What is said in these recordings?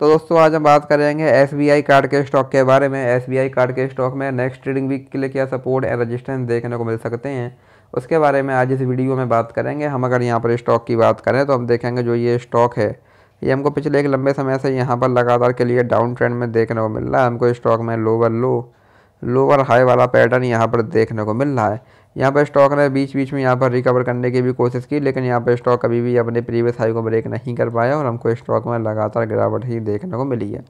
तो दोस्तों आज हम बात करेंगे एस कार्ड के स्टॉक के बारे में एस कार्ड के स्टॉक में नेक्स्ट ट्रेडिंग वीक के लिए क्या सपोर्ट एंड रजिस्टेंस देखने को मिल सकते हैं उसके बारे में आज इस वीडियो में बात करेंगे हम अगर यहाँ पर स्टॉक की बात करें तो हम देखेंगे जो ये स्टॉक है ये हमको पिछले एक लंबे समय से यहाँ पर लगातार के लिए डाउन ट्रेंड में देखने को मिल रहा है हमको स्टॉक में लोवर लो लोअर हाई वाला पैटर्न यहाँ पर देखने को मिल रहा है यहाँ पर स्टॉक ने बीच बीच में यहाँ पर रिकवर करने की भी कोशिश की लेकिन यहाँ पर स्टॉक कभी भी अपने प्रीवियस हाई को ब्रेक नहीं कर पाया और हमको स्टॉक में लगातार गिरावट ही देखने को मिली है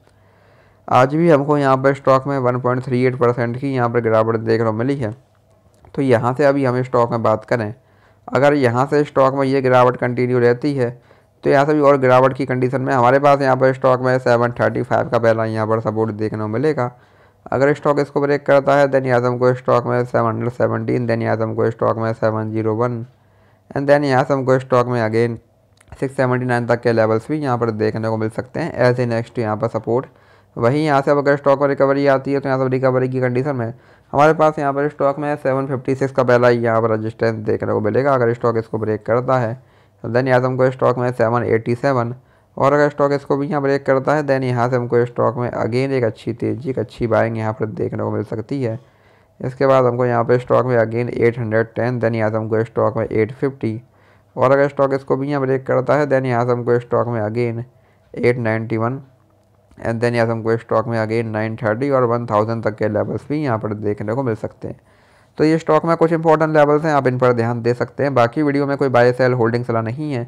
आज भी हमको यहाँ पर स्टॉक में 1.38 परसेंट की यहाँ पर गिरावट देखने को मिली है तो यहाँ से अभी हम स्टॉक में बात करें अगर यहाँ से स्टॉक में ये गिरावट कंटिन्यू रहती है तो यहाँ से भी और गिरावट की कंडीशन में हमारे पास यहाँ पर स्टॉक में सेवन थर्टी फाइव का पहला यहाँ पर सपोर्ट देखने को मिलेगा अगर स्टॉक इसको ब्रेक करता है देन यासम को स्टॉक में सेवन हंड्रेड सेवनटीन देन यासम को स्टॉक में seven zero one and then यासम को स्टॉक में अगेन सिक्स सेवेंटी नाइन तक के लेवल्स भी यहाँ पर देखने को मिल सकते हैं एज ए नेक्स्ट यहाँ पर सपोर्ट वहीं यहाँ से अगर स्टॉक में रिकवरी आती है तो यहाँ से रिकवरी की कंडीशन में हमारे पास यहाँ पर स्टॉक में सेवन फिफ्टी सिक्स का पहला यहाँ पर रजिस्टेंस देखने को मिलेगा अगर स्टॉक इसको ब्रेक करता है तो देन यासम को स्टॉक में सेवन एटी सेवन और अगर स्टॉक इसको भी यहाँ ब्रेक करता है देन यहाँ से हमको स्टॉक में अगेन एक अच्छी तेज़ी एक अच्छी बाइंग यहाँ पर देखने को मिल सकती है इसके बाद हमको यहाँ पर स्टॉक में अगेन 810 देन यहाँ से हमको स्टॉक में 850 और अगर स्टॉक इसको भी यहाँ ब्रेक करता है देन यहाँ से हमको स्टॉक में अगेन 891 एंड देन यहाँ से हमको स्टॉक में अगेन 930 और 1000 तक के लेवल्स भी यहाँ पर देखने को मिल सकते हैं तो ये स्टॉक में कुछ इंपॉर्टेंट लेवल्स हैं आप इन पर ध्यान दे सकते हैं बाकी वीडियो में कोई बाय सेल होल्डिंग सलाह नहीं है